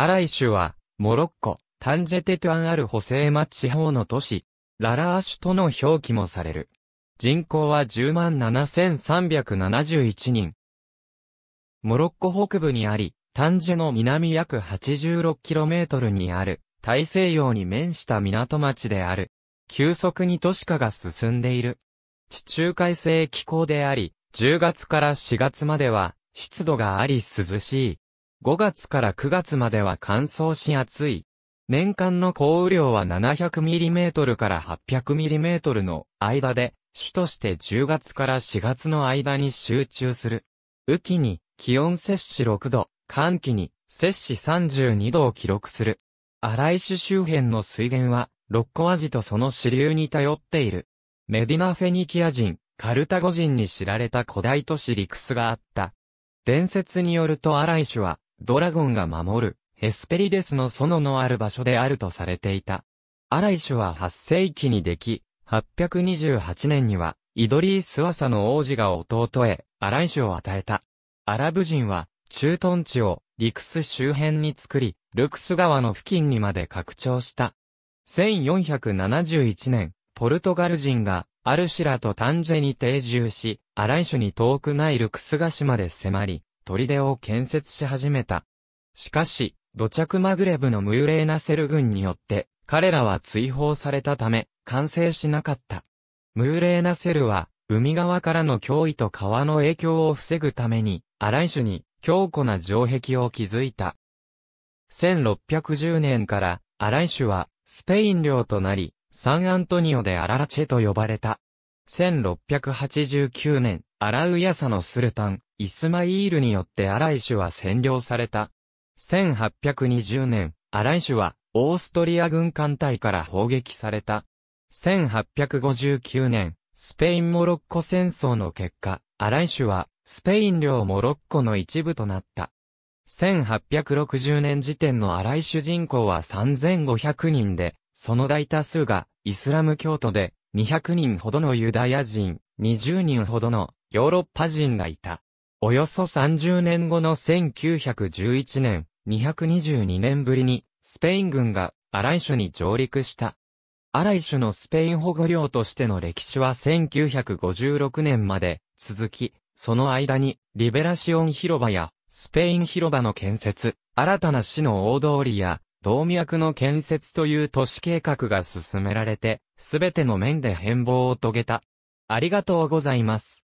アライシュは、モロッコ、タンジェテトアンアルホセーマ地方の都市、ララアシュとの表記もされる。人口は107,371人。モロッコ北部にあり、タンジェの南約 86km にある、大西洋に面した港町である。急速に都市化が進んでいる。地中海性気候であり、10月から4月までは、湿度があり涼しい。5月から9月までは乾燥し暑い。年間の降雨量は 700mm から 800mm の間で、主として10月から4月の間に集中する。雨季に気温摂氏6度、寒季に摂氏32度を記録する。荒井市周辺の水源は、ロッコアジとその支流に頼っている。メディナ・フェニキア人、カルタゴ人に知られた古代都市リクスがあった。伝説によると荒井は、ドラゴンが守る、ヘスペリデスの園のある場所であるとされていた。アライシュは8世紀にでき、828年には、イドリースワサの王子が弟へ、アライシュを与えた。アラブ人は、駐屯地を、リクス周辺に作り、ルクス川の付近にまで拡張した。1471年、ポルトガル人が、アルシラとタンジェに定住し、アライシュに遠くないルクスガ島で迫り、砦を建設し始めた。しかし、土着マグレブのムーレーナセル軍によって、彼らは追放されたため、完成しなかった。ムーレーナセルは、海側からの脅威と川の影響を防ぐために、ア井イに強固な城壁を築いた。1610年から、ア井イは、スペイン領となり、サンアントニオでアララチェと呼ばれた。1689年、アラウヤサのスルタン、イスマイールによってアライシュは占領された。1820年、アライシュは、オーストリア軍艦隊から砲撃された。1859年、スペイン・モロッコ戦争の結果、アライシュは、スペイン領モロッコの一部となった。1860年時点のアライシュ人口は3500人で、その大多数が、イスラム教徒で、200人ほどのユダヤ人、20人ほどのヨーロッパ人がいた。およそ30年後の1911年、222年ぶりに、スペイン軍がアライシュに上陸した。アライシュのスペイン保護領としての歴史は1956年まで続き、その間にリベラシオン広場やスペイン広場の建設、新たな市の大通りや動脈の建設という都市計画が進められて、すべての面で変貌を遂げた。ありがとうございます。